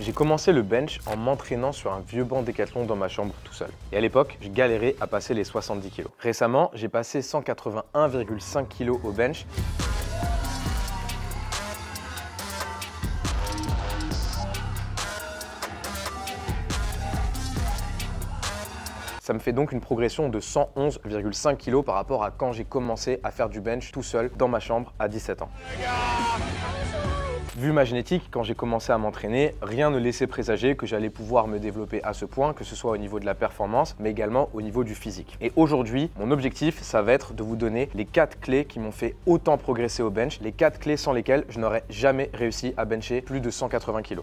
J'ai commencé le bench en m'entraînant sur un vieux banc décathlon dans ma chambre tout seul. Et à l'époque, je galérais à passer les 70 kg. Récemment, j'ai passé 181,5 kg au bench. Ça me fait donc une progression de 111,5 kg par rapport à quand j'ai commencé à faire du bench tout seul dans ma chambre à 17 ans vu ma génétique, quand j'ai commencé à m'entraîner, rien ne laissait présager que j'allais pouvoir me développer à ce point, que ce soit au niveau de la performance, mais également au niveau du physique. Et aujourd'hui, mon objectif, ça va être de vous donner les 4 clés qui m'ont fait autant progresser au bench, les 4 clés sans lesquelles je n'aurais jamais réussi à bencher plus de 180 kg.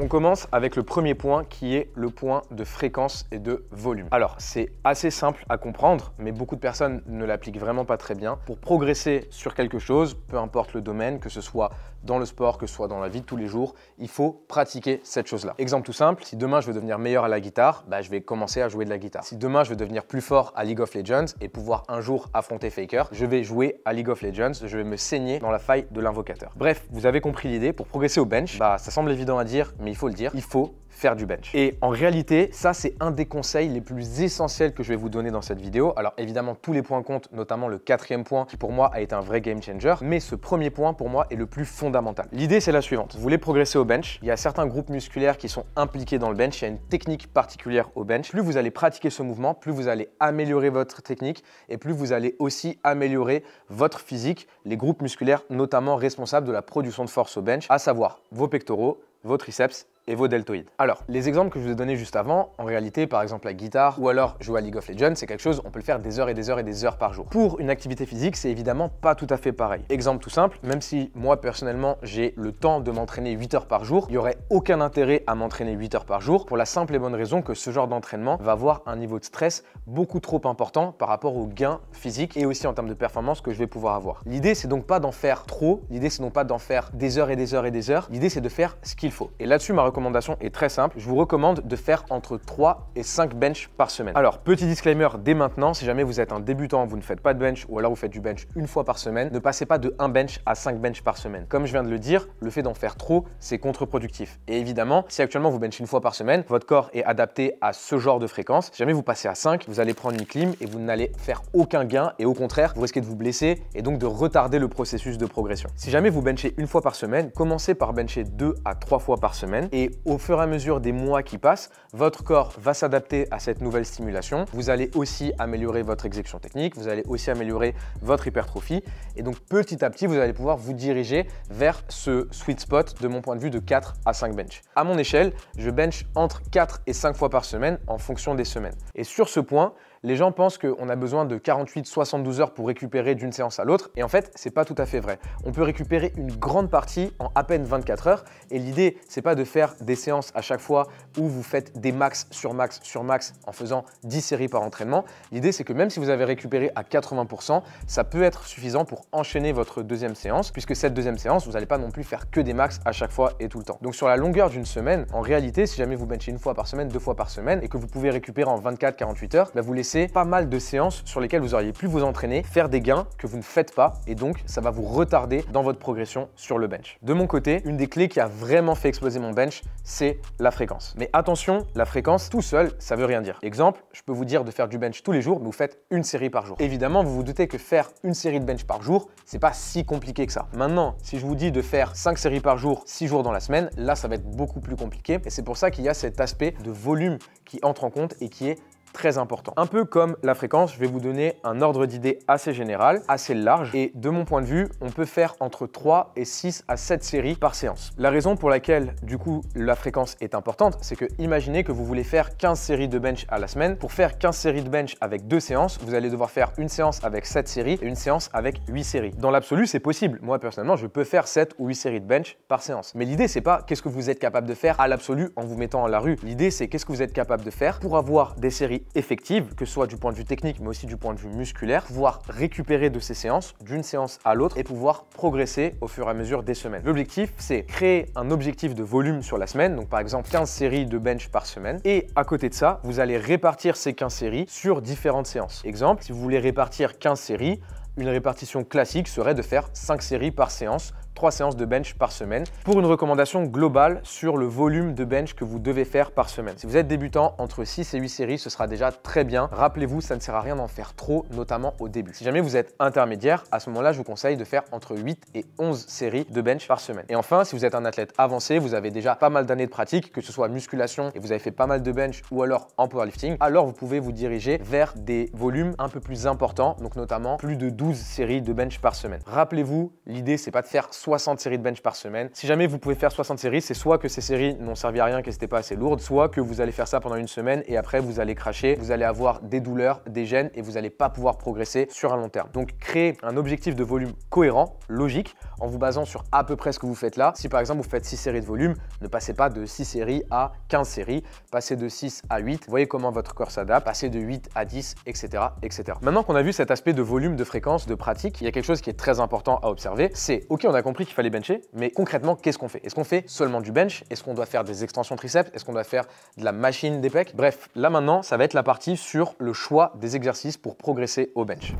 On commence avec le premier point qui est le point de fréquence et de volume. Alors c'est assez simple à comprendre, mais beaucoup de personnes ne l'appliquent vraiment pas très bien. Pour progresser sur quelque chose, peu importe le domaine, que ce soit dans le sport, que ce soit dans la vie de tous les jours, il faut pratiquer cette chose-là. Exemple tout simple, si demain je veux devenir meilleur à la guitare, bah, je vais commencer à jouer de la guitare. Si demain je veux devenir plus fort à League of Legends et pouvoir un jour affronter Faker, je vais jouer à League of Legends, je vais me saigner dans la faille de l'invocateur. Bref, vous avez compris l'idée, pour progresser au bench, bah, ça semble évident à dire, mais il faut le dire, il faut faire du bench. Et en réalité, ça c'est un des conseils les plus essentiels que je vais vous donner dans cette vidéo. Alors évidemment, tous les points comptent, notamment le quatrième point qui pour moi a été un vrai game changer, mais ce premier point pour moi est le plus fondamental. L'idée c'est la suivante, vous voulez progresser au bench, il y a certains groupes musculaires qui sont impliqués dans le bench, il y a une technique particulière au bench. Plus vous allez pratiquer ce mouvement, plus vous allez améliorer votre technique et plus vous allez aussi améliorer votre physique, les groupes musculaires notamment responsables de la production de force au bench, à savoir vos pectoraux, vos triceps et vos deltoïdes. Alors, les exemples que je vous ai donnés juste avant, en réalité, par exemple la guitare ou alors jouer à League of Legends, c'est quelque chose, on peut le faire des heures et des heures et des heures par jour. Pour une activité physique, c'est évidemment pas tout à fait pareil. Exemple tout simple, même si moi personnellement j'ai le temps de m'entraîner 8 heures par jour, il n'y aurait aucun intérêt à m'entraîner 8 heures par jour pour la simple et bonne raison que ce genre d'entraînement va avoir un niveau de stress beaucoup trop important par rapport aux gains physiques et aussi en termes de performance que je vais pouvoir avoir. L'idée, c'est donc pas d'en faire trop, l'idée, c'est donc pas d'en faire des heures et des heures et des heures, l'idée, c'est de faire ce qu'il faut. Et là-dessus, ma recommandation est très simple. Je vous recommande de faire entre 3 et 5 benches par semaine. Alors, petit disclaimer dès maintenant, si jamais vous êtes un débutant, vous ne faites pas de bench ou alors vous faites du bench une fois par semaine, ne passez pas de 1 bench à 5 benches par semaine. Comme je viens de le dire, le fait d'en faire trop, c'est contre-productif. Et évidemment, si actuellement vous benchez une fois par semaine, votre corps est adapté à ce genre de fréquence. Si jamais vous passez à 5, vous allez prendre une clim et vous n'allez faire aucun gain et au contraire, vous risquez de vous blesser et donc de retarder le processus de progression. Si jamais vous benchez une fois par semaine, commencez par bencher 2 à 3 fois par semaine et et au fur et à mesure des mois qui passent, votre corps va s'adapter à cette nouvelle stimulation. Vous allez aussi améliorer votre exécution technique, vous allez aussi améliorer votre hypertrophie et donc petit à petit, vous allez pouvoir vous diriger vers ce sweet spot de mon point de vue de 4 à 5 benches. À mon échelle, je bench entre 4 et 5 fois par semaine en fonction des semaines. Et sur ce point, les gens pensent qu'on a besoin de 48-72 heures pour récupérer d'une séance à l'autre, et en fait, c'est pas tout à fait vrai. On peut récupérer une grande partie en à peine 24 heures, et l'idée, c'est pas de faire des séances à chaque fois où vous faites des max sur max sur max en faisant 10 séries par entraînement. L'idée, c'est que même si vous avez récupéré à 80%, ça peut être suffisant pour enchaîner votre deuxième séance, puisque cette deuxième séance, vous n'allez pas non plus faire que des max à chaque fois et tout le temps. Donc sur la longueur d'une semaine, en réalité, si jamais vous benchez une fois par semaine, deux fois par semaine, et que vous pouvez récupérer en 24-48 heures, bah, vous laissez pas mal de séances sur lesquelles vous auriez pu vous entraîner, faire des gains que vous ne faites pas et donc ça va vous retarder dans votre progression sur le bench. De mon côté, une des clés qui a vraiment fait exploser mon bench, c'est la fréquence. Mais attention, la fréquence tout seul, ça veut rien dire. Exemple, je peux vous dire de faire du bench tous les jours, mais vous faites une série par jour. Évidemment, vous vous doutez que faire une série de bench par jour, c'est pas si compliqué que ça. Maintenant, si je vous dis de faire 5 séries par jour, 6 jours dans la semaine, là ça va être beaucoup plus compliqué et c'est pour ça qu'il y a cet aspect de volume qui entre en compte et qui est très important. Un peu comme la fréquence, je vais vous donner un ordre d'idée assez général, assez large, et de mon point de vue, on peut faire entre 3 et 6 à 7 séries par séance. La raison pour laquelle, du coup, la fréquence est importante, c'est que imaginez que vous voulez faire 15 séries de bench à la semaine. Pour faire 15 séries de bench avec 2 séances, vous allez devoir faire une séance avec 7 séries et une séance avec 8 séries. Dans l'absolu, c'est possible. Moi, personnellement, je peux faire 7 ou 8 séries de bench par séance. Mais l'idée, c'est pas qu'est-ce que vous êtes capable de faire à l'absolu en vous mettant à la rue. L'idée, c'est qu'est-ce que vous êtes capable de faire pour avoir des séries effective, que ce soit du point de vue technique, mais aussi du point de vue musculaire, pouvoir récupérer de ces séances, d'une séance à l'autre, et pouvoir progresser au fur et à mesure des semaines. L'objectif, c'est créer un objectif de volume sur la semaine, donc par exemple 15 séries de bench par semaine, et à côté de ça, vous allez répartir ces 15 séries sur différentes séances. Exemple, si vous voulez répartir 15 séries, une répartition classique serait de faire 5 séries par séance 3 séances de bench par semaine pour une recommandation globale sur le volume de bench que vous devez faire par semaine. Si vous êtes débutant, entre 6 et 8 séries, ce sera déjà très bien. Rappelez-vous, ça ne sert à rien d'en faire trop, notamment au début. Si jamais vous êtes intermédiaire, à ce moment-là, je vous conseille de faire entre 8 et 11 séries de bench par semaine. Et enfin, si vous êtes un athlète avancé, vous avez déjà pas mal d'années de pratique, que ce soit musculation et vous avez fait pas mal de bench ou alors en powerlifting, alors vous pouvez vous diriger vers des volumes un peu plus importants, donc notamment plus de 12 séries de bench par semaine. Rappelez-vous, l'idée c'est pas de faire 60 séries de bench par semaine. Si jamais vous pouvez faire 60 séries, c'est soit que ces séries n'ont servi à rien, que c'était pas assez lourde soit que vous allez faire ça pendant une semaine et après vous allez cracher, vous allez avoir des douleurs, des gènes et vous n'allez pas pouvoir progresser sur un long terme. Donc créez un objectif de volume cohérent, logique, en vous basant sur à peu près ce que vous faites là. Si par exemple vous faites 6 séries de volume, ne passez pas de 6 séries à 15 séries, passez de 6 à 8, voyez comment votre corps s'adapte, passez de 8 à 10, etc. etc. Maintenant qu'on a vu cet aspect de volume, de fréquence, de pratique, il y a quelque chose qui est très important à observer, c'est ok on a compris qu'il fallait bencher, mais concrètement, qu'est-ce qu'on fait Est-ce qu'on fait seulement du bench Est-ce qu'on doit faire des extensions triceps Est-ce qu'on doit faire de la machine des pecs Bref, là maintenant, ça va être la partie sur le choix des exercices pour progresser au bench.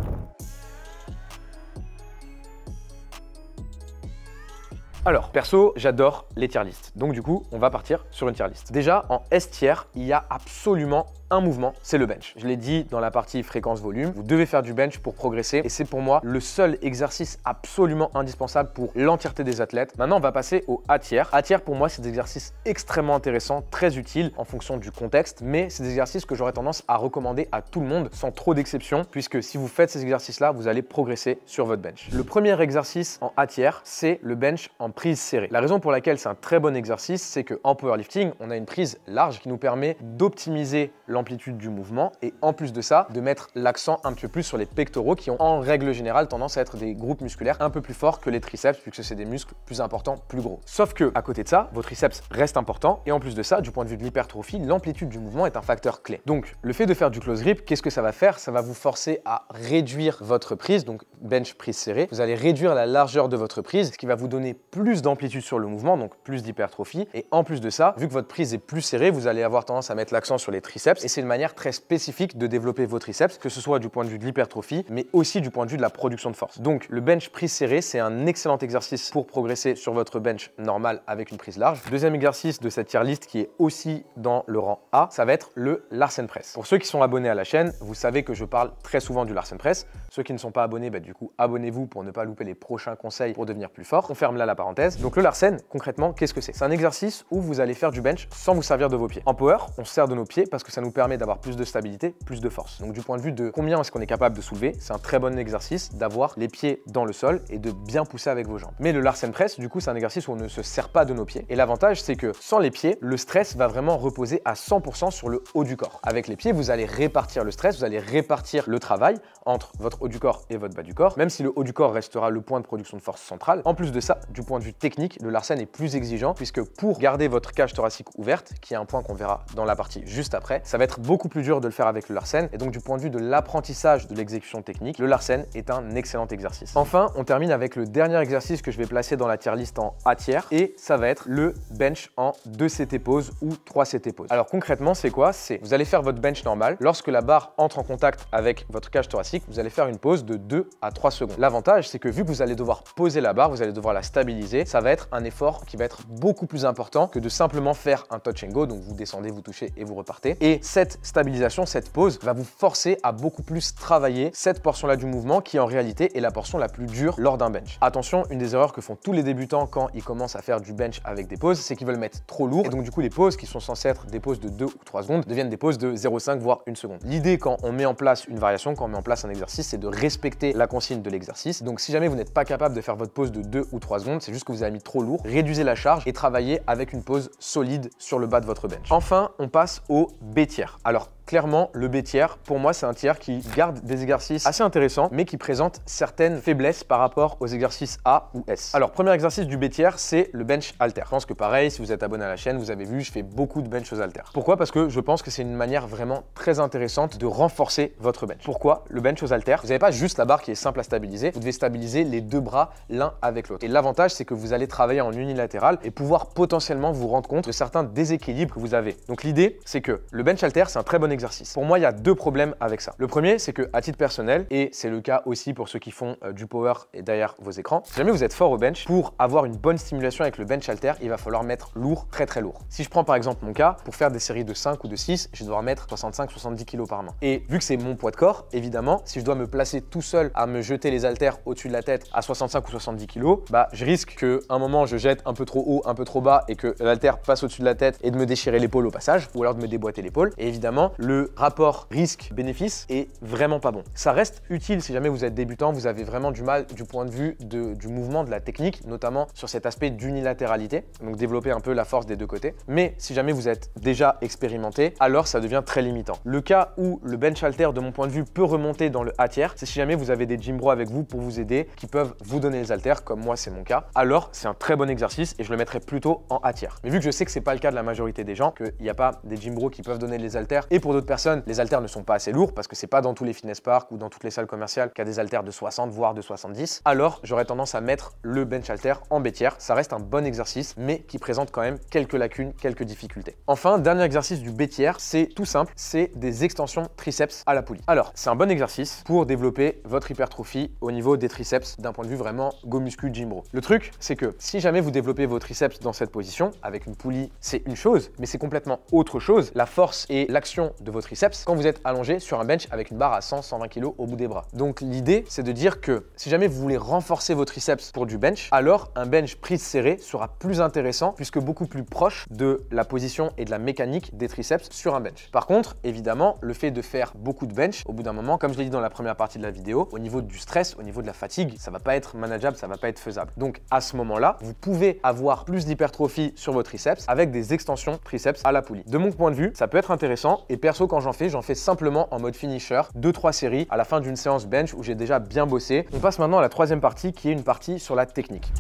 Alors, perso, j'adore les tier lists. Donc du coup, on va partir sur une tier list. Déjà, en S tier, il y a absolument un mouvement, c'est le bench. Je l'ai dit dans la partie fréquence-volume, vous devez faire du bench pour progresser et c'est pour moi le seul exercice absolument indispensable pour l'entièreté des athlètes. Maintenant, on va passer au à tiers. À tiers, pour moi, c'est des exercices extrêmement intéressants, très utiles en fonction du contexte, mais c'est des exercices que j'aurais tendance à recommander à tout le monde sans trop d'exception, puisque si vous faites ces exercices-là, vous allez progresser sur votre bench. Le premier exercice en à tiers, c'est le bench en prise serrée. La raison pour laquelle c'est un très bon exercice, c'est que en powerlifting, on a une prise large qui nous permet d'optimiser l'amplitude du mouvement et en plus de ça, de mettre l'accent un petit peu plus sur les pectoraux qui ont en règle générale tendance à être des groupes musculaires un peu plus forts que les triceps puisque c'est des muscles plus importants, plus gros. Sauf que à côté de ça, vos triceps restent importants et en plus de ça, du point de vue de l'hypertrophie, l'amplitude du mouvement est un facteur clé. Donc le fait de faire du close grip, qu'est-ce que ça va faire Ça va vous forcer à réduire votre prise, donc bench prise serrée. Vous allez réduire la largeur de votre prise, ce qui va vous donner plus d'amplitude sur le mouvement, donc plus d'hypertrophie. Et en plus de ça, vu que votre prise est plus serrée, vous allez avoir tendance à mettre l'accent sur les triceps et c'est une manière très spécifique de développer vos triceps, que ce soit du point de vue de l'hypertrophie, mais aussi du point de vue de la production de force. Donc le bench prise serrée, c'est un excellent exercice pour progresser sur votre bench normal avec une prise large. Deuxième exercice de cette tier list qui est aussi dans le rang A, ça va être le Larsen Press. Pour ceux qui sont abonnés à la chaîne, vous savez que je parle très souvent du Larsen Press. Ceux qui ne sont pas abonnés, bah, du coup, abonnez-vous pour ne pas louper les prochains conseils pour devenir plus fort. On ferme là la parenthèse. Donc le Larsen, concrètement, qu'est-ce que c'est C'est un exercice où vous allez faire du bench sans vous servir de vos pieds. En power, on sert de nos pieds parce que ça nous permet d'avoir plus de stabilité, plus de force. Donc du point de vue de combien est-ce qu'on est capable de soulever, c'est un très bon exercice d'avoir les pieds dans le sol et de bien pousser avec vos jambes. Mais le Larsen Press, du coup, c'est un exercice où on ne se sert pas de nos pieds. Et l'avantage, c'est que sans les pieds, le stress va vraiment reposer à 100% sur le haut du corps. Avec les pieds, vous allez répartir le stress, vous allez répartir le travail entre votre haut du corps et votre bas du corps, même si le haut du corps restera le point de production de force centrale. En plus de ça, du point de vue technique, le Larsen est plus exigeant puisque pour garder votre cage thoracique ouverte, qui est un point qu'on verra dans la partie juste après, ça va être beaucoup plus dur de le faire avec le Larsen. Et donc du point de vue de l'apprentissage de l'exécution technique, le Larsen est un excellent exercice. Enfin, on termine avec le dernier exercice que je vais placer dans la tier liste en A tiers et ça va être le bench en 2 CT pose ou 3 CT pose. Alors concrètement, c'est quoi C'est vous allez faire votre bench normal. Lorsque la barre entre en contact avec votre cage thoracique, vous allez faire une pause de 2 à 3 secondes. L'avantage, c'est que vu que vous allez devoir poser la barre, vous allez devoir la stabiliser, ça va être un effort qui va être beaucoup plus important que de simplement faire un touch and go, donc vous descendez, vous touchez et vous repartez. Et cette stabilisation, cette pause va vous forcer à beaucoup plus travailler cette portion-là du mouvement qui en réalité est la portion la plus dure lors d'un bench. Attention, une des erreurs que font tous les débutants quand ils commencent à faire du bench avec des pauses, c'est qu'ils veulent mettre trop lourd. Et donc du coup, les pauses qui sont censées être des pauses de 2 ou 3 secondes deviennent des pauses de 0,5 voire 1 seconde. L'idée quand on met en place une variation, quand on met en place un exercice, c'est de respecter la consigne de l'exercice. Donc si jamais vous n'êtes pas capable de faire votre pause de 2 ou 3 secondes, c'est juste que vous avez mis trop lourd, réduisez la charge et travaillez avec une pause solide sur le bas de votre bench. Enfin, on passe au bétier. Alors clairement le B tiers. Pour moi, c'est un tiers qui garde des exercices assez intéressants, mais qui présente certaines faiblesses par rapport aux exercices A ou S. Alors, premier exercice du B tiers, c'est le bench alter. Je pense que pareil, si vous êtes abonné à la chaîne, vous avez vu, je fais beaucoup de bench aux haltères. Pourquoi Parce que je pense que c'est une manière vraiment très intéressante de renforcer votre bench. Pourquoi Le bench aux haltères, vous n'avez pas juste la barre qui est simple à stabiliser, vous devez stabiliser les deux bras l'un avec l'autre. Et l'avantage, c'est que vous allez travailler en unilatéral et pouvoir potentiellement vous rendre compte de certains déséquilibres que vous avez. Donc l'idée, c'est que le bench alter, c'est un très bon exercice. Pour moi, il y a deux problèmes avec ça. Le premier, c'est que à titre personnel, et c'est le cas aussi pour ceux qui font euh, du power et derrière vos écrans, si jamais vous êtes fort au bench, pour avoir une bonne stimulation avec le bench alter, il va falloir mettre lourd, très très lourd. Si je prends par exemple mon cas, pour faire des séries de 5 ou de 6, je vais devoir mettre 65-70 kg par main. Et vu que c'est mon poids de corps, évidemment, si je dois me placer tout seul à me jeter les haltères au-dessus de la tête à 65 ou 70 kg, bah je risque qu'à un moment je jette un peu trop haut, un peu trop bas et que l'alter passe au-dessus de la tête et de me déchirer l'épaule au passage ou alors de me déboîter l'épaule. Et évidemment, le rapport risque-bénéfice est vraiment pas bon. Ça reste utile si jamais vous êtes débutant, vous avez vraiment du mal du point de vue du mouvement, de la technique, notamment sur cet aspect d'unilatéralité, donc développer un peu la force des deux côtés. Mais si jamais vous êtes déjà expérimenté, alors ça devient très limitant. Le cas où le bench alter, de mon point de vue, peut remonter dans le A tiers, c'est si jamais vous avez des gym bros avec vous pour vous aider, qui peuvent vous donner les alters comme moi c'est mon cas, alors c'est un très bon exercice et je le mettrai plutôt en A tiers. Mais vu que je sais que c'est pas le cas de la majorité des gens, qu'il n'y a pas des gym bros qui peuvent donner les alters, et pour personnes, les haltères ne sont pas assez lourds parce que c'est pas dans tous les fitness parks ou dans toutes les salles commerciales qu'il y a des haltères de 60 voire de 70, alors j'aurais tendance à mettre le bench halter en bétière. Ça reste un bon exercice mais qui présente quand même quelques lacunes, quelques difficultés. Enfin, dernier exercice du bétière, c'est tout simple, c'est des extensions triceps à la poulie. Alors, c'est un bon exercice pour développer votre hypertrophie au niveau des triceps d'un point de vue vraiment go muscu bro Le truc, c'est que si jamais vous développez vos triceps dans cette position avec une poulie, c'est une chose, mais c'est complètement autre chose. La force et l'action de vos triceps quand vous êtes allongé sur un bench avec une barre à 100-120 kg au bout des bras. Donc l'idée, c'est de dire que si jamais vous voulez renforcer vos triceps pour du bench, alors un bench prise serrée sera plus intéressant puisque beaucoup plus proche de la position et de la mécanique des triceps sur un bench. Par contre, évidemment, le fait de faire beaucoup de bench, au bout d'un moment, comme je l'ai dit dans la première partie de la vidéo, au niveau du stress, au niveau de la fatigue, ça va pas être manageable, ça va pas être faisable. Donc à ce moment-là, vous pouvez avoir plus d'hypertrophie sur vos triceps avec des extensions triceps à la poulie. De mon point de vue, ça peut être intéressant et personne quand j'en fais, j'en fais simplement en mode finisher, 2-3 séries à la fin d'une séance bench où j'ai déjà bien bossé. On passe maintenant à la troisième partie qui est une partie sur la technique.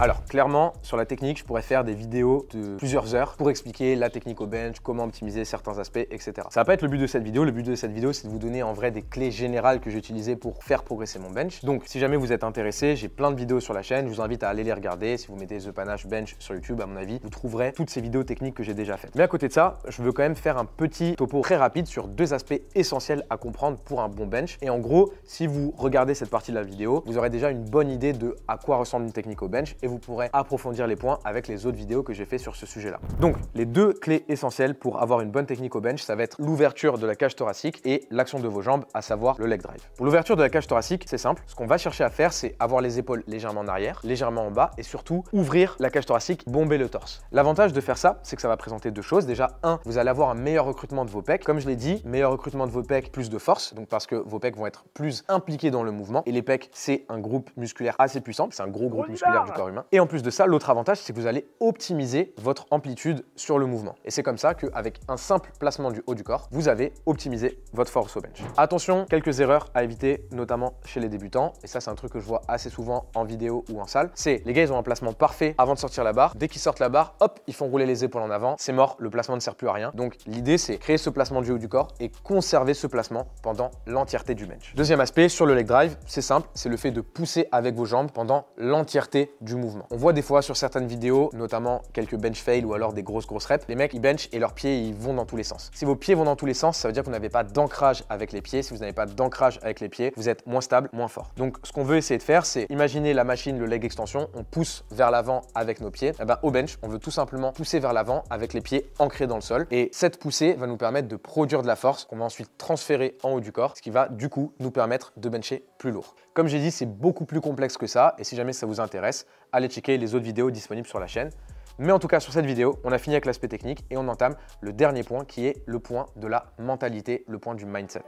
Alors, clairement, sur la technique, je pourrais faire des vidéos de plusieurs heures pour expliquer la technique au bench, comment optimiser certains aspects, etc. Ça va pas être le but de cette vidéo. Le but de cette vidéo, c'est de vous donner en vrai des clés générales que j'utilisais pour faire progresser mon bench. Donc, si jamais vous êtes intéressé, j'ai plein de vidéos sur la chaîne. Je vous invite à aller les regarder. Si vous mettez The Panache Bench sur YouTube, à mon avis, vous trouverez toutes ces vidéos techniques que j'ai déjà faites. Mais à côté de ça, je veux quand même faire un petit topo très rapide sur deux aspects essentiels à comprendre pour un bon bench. Et en gros, si vous regardez cette partie de la vidéo, vous aurez déjà une bonne idée de à quoi ressemble une technique au bench et vous pourrez approfondir les points avec les autres vidéos que j'ai fait sur ce sujet-là. Donc, les deux clés essentielles pour avoir une bonne technique au bench, ça va être l'ouverture de la cage thoracique et l'action de vos jambes, à savoir le leg drive. Pour l'ouverture de la cage thoracique, c'est simple. Ce qu'on va chercher à faire, c'est avoir les épaules légèrement en arrière, légèrement en bas et surtout ouvrir la cage thoracique, bomber le torse. L'avantage de faire ça, c'est que ça va présenter deux choses. Déjà, un, vous allez avoir un meilleur recrutement de vos pecs. Comme je l'ai dit, meilleur recrutement de vos pecs, plus de force. Donc, parce que vos pecs vont être plus impliqués dans le mouvement. Et les pecs, c'est un groupe musculaire assez puissant gros groupe musculaire du corps humain. Et en plus de ça, l'autre avantage, c'est que vous allez optimiser votre amplitude sur le mouvement. Et c'est comme ça qu'avec un simple placement du haut du corps, vous avez optimisé votre force au bench. Attention, quelques erreurs à éviter, notamment chez les débutants. Et ça, c'est un truc que je vois assez souvent en vidéo ou en salle. C'est les gars, ils ont un placement parfait avant de sortir la barre. Dès qu'ils sortent la barre, hop, ils font rouler les épaules en avant. C'est mort, le placement ne sert plus à rien. Donc l'idée, c'est créer ce placement du haut du corps et conserver ce placement pendant l'entièreté du bench. Deuxième aspect, sur le leg drive, c'est simple, c'est le fait de pousser avec vos jambes pendant l'entièreté du mouvement. On voit des fois sur certaines vidéos, notamment quelques bench fail ou alors des grosses grosses reps, les mecs ils bench et leurs pieds ils vont dans tous les sens. Si vos pieds vont dans tous les sens, ça veut dire que vous n'avez pas d'ancrage avec les pieds. Si vous n'avez pas d'ancrage avec les pieds, vous êtes moins stable, moins fort. Donc ce qu'on veut essayer de faire, c'est imaginer la machine, le leg extension, on pousse vers l'avant avec nos pieds. Et eh ben, au bench, on veut tout simplement pousser vers l'avant avec les pieds ancrés dans le sol. Et cette poussée va nous permettre de produire de la force qu'on va ensuite transférer en haut du corps, ce qui va du coup nous permettre de bencher plus lourd. Comme j'ai dit, c'est beaucoup plus complexe que ça, et si jamais ça vous intéresse, allez checker les autres vidéos disponibles sur la chaîne. Mais en tout cas, sur cette vidéo, on a fini avec l'aspect technique et on entame le dernier point qui est le point de la mentalité, le point du mindset.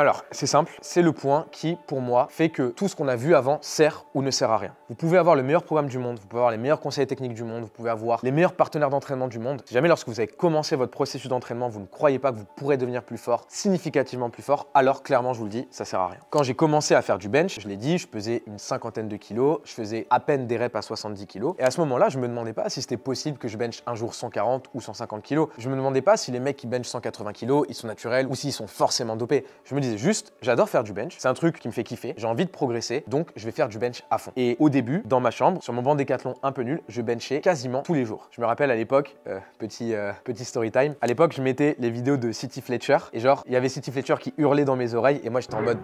Alors, c'est simple, c'est le point qui, pour moi, fait que tout ce qu'on a vu avant sert ou ne sert à rien. Vous pouvez avoir le meilleur programme du monde, vous pouvez avoir les meilleurs conseils techniques du monde, vous pouvez avoir les meilleurs partenaires d'entraînement du monde. Si jamais lorsque vous avez commencé votre processus d'entraînement, vous ne croyez pas que vous pourrez devenir plus fort, significativement plus fort, alors clairement, je vous le dis, ça sert à rien. Quand j'ai commencé à faire du bench, je l'ai dit, je pesais une cinquantaine de kilos, je faisais à peine des reps à 70 kilos, et à ce moment-là, je me demandais pas si c'était possible que je bench un jour 140 ou 150 kilos. Je me demandais pas si les mecs qui benchent 180 kilos, ils sont naturels ou s'ils sont forcément dopés. Je me juste, j'adore faire du bench, c'est un truc qui me fait kiffer, j'ai envie de progresser, donc je vais faire du bench à fond. Et au début, dans ma chambre, sur mon banc décathlon un peu nul, je benchais quasiment tous les jours. Je me rappelle à l'époque, euh, petit, euh, petit story time, à l'époque je mettais les vidéos de City Fletcher et genre il y avait City Fletcher qui hurlait dans mes oreilles et moi j'étais en mode...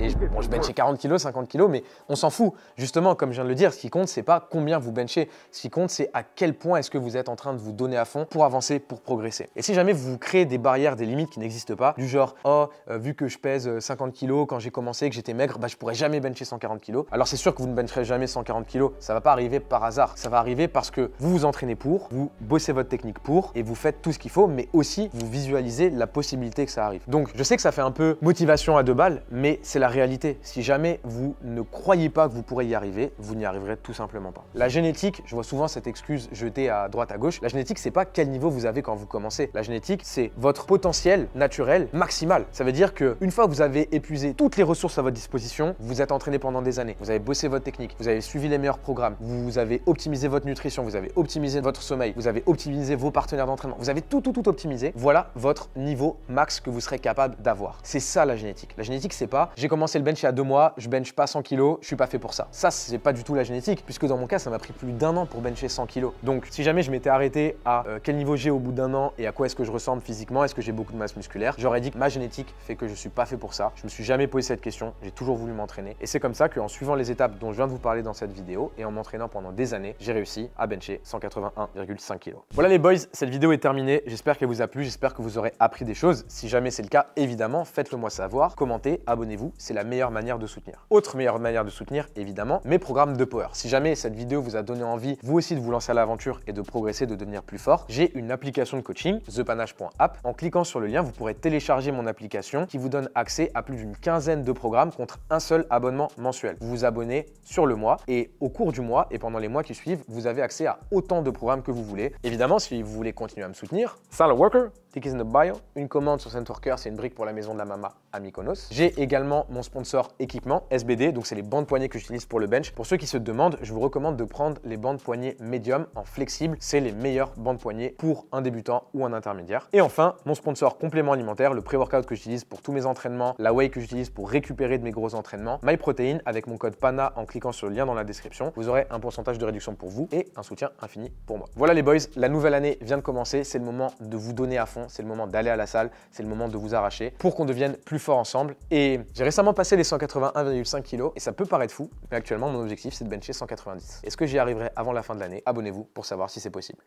Et je, bon, je benchais 40 kilos, 50 kilos, mais on s'en fout. Justement, comme je viens de le dire, ce qui compte, c'est pas combien vous benchez, ce qui compte, c'est à quel point est-ce que vous êtes en train de vous donner à fond pour avancer, pour progresser. Et si jamais vous créez des barrières, des limites qui n'existent pas, du genre, oh, euh, vu que je pèse 50 euh, kg quand j'ai commencé, que j'étais maigre, bah, je pourrais jamais bencher 140 kg. Alors c'est sûr que vous ne bencherez jamais 140 kg, ça va pas arriver par hasard. Ça va arriver parce que vous vous entraînez pour, vous bossez votre technique pour et vous faites tout ce qu'il faut, mais aussi vous visualisez la possibilité que ça arrive. Donc je sais que ça fait un peu motivation à deux balles, mais c'est la réalité. Si jamais vous ne croyez pas que vous pourrez y arriver, vous n'y arriverez tout simplement pas. La génétique, je vois souvent cette excuse jetée à droite à gauche. La génétique, c'est pas quel niveau vous avez quand vous commencez. La génétique, c'est votre potentiel naturel maximal. Ça veut dire que une fois que vous avez épuisé toutes les ressources à votre disposition, vous êtes entraîné pendant des années, vous avez bossé votre technique, vous avez suivi les meilleurs programmes, vous avez optimisé votre nutrition, vous avez optimisé votre sommeil, vous avez optimisé vos partenaires d'entraînement, vous avez tout, tout, tout optimisé. Voilà votre niveau max que vous serez capable d'avoir. C'est ça la génétique. La génétique, c'est pas j'ai commencé le bench il y a deux mois, je bench pas 100 kg, je suis pas fait pour ça. Ça, c'est pas du tout la génétique, puisque dans mon cas, ça m'a pris plus d'un an pour bencher 100 kg. Donc, si jamais je m'étais arrêté à euh, quel niveau j'ai au bout d'un an et à quoi est-ce que je ressemble physiquement, est-ce que j'ai beaucoup de masse musculaire, j'aurais dit que ma génétique fait que je suis pas fait pour ça. Je me suis jamais posé cette question. J'ai toujours voulu m'entraîner. Et c'est comme ça qu'en suivant les étapes dont je viens de vous parler dans cette vidéo et en m'entraînant pendant des années, j'ai réussi à bencher 181,5 kg. Voilà les boys, cette vidéo est terminée. J'espère qu'elle vous a plu. J'espère que vous aurez appris des choses. Si jamais c'est le cas, évidemment, faites-le moi savoir. Commentez, abonnez-vous. C'est la meilleure manière de soutenir. Autre meilleure manière de soutenir, évidemment, mes programmes de power. Si jamais cette vidéo vous a donné envie, vous aussi, de vous lancer à l'aventure et de progresser, de devenir plus fort, j'ai une application de coaching, thepanache.app. En cliquant sur le lien, vous pourrez télécharger mon application qui vous donne accès à plus d'une quinzaine de programmes contre un seul abonnement mensuel. Vous vous abonnez sur le mois et au cours du mois et pendant les mois qui suivent, vous avez accès à autant de programmes que vous voulez. Évidemment, si vous voulez continuer à me soutenir, Salad Worker, is in bio. Une commande sur Centworker, c'est une brique pour la maison de la maman à Mykonos. J'ai également mon sponsor équipement, SBD, donc c'est les bandes poignées que j'utilise pour le bench. Pour ceux qui se demandent, je vous recommande de prendre les bandes poignées médium en flexible. C'est les meilleures bandes poignées pour un débutant ou un intermédiaire. Et enfin, mon sponsor complément alimentaire, le pré-workout que j'utilise pour tous mes entraînements, la whey que j'utilise pour récupérer de mes gros entraînements, MyProtein avec mon code PANA en cliquant sur le lien dans la description. Vous aurez un pourcentage de réduction pour vous et un soutien infini pour moi. Voilà les boys, la nouvelle année vient de commencer, c'est le moment de vous donner à fond c'est le moment d'aller à la salle, c'est le moment de vous arracher pour qu'on devienne plus fort ensemble. Et j'ai récemment passé les 181,5 kg et ça peut paraître fou, mais actuellement mon objectif c'est de bencher 190. Est-ce que j'y arriverai avant la fin de l'année Abonnez-vous pour savoir si c'est possible.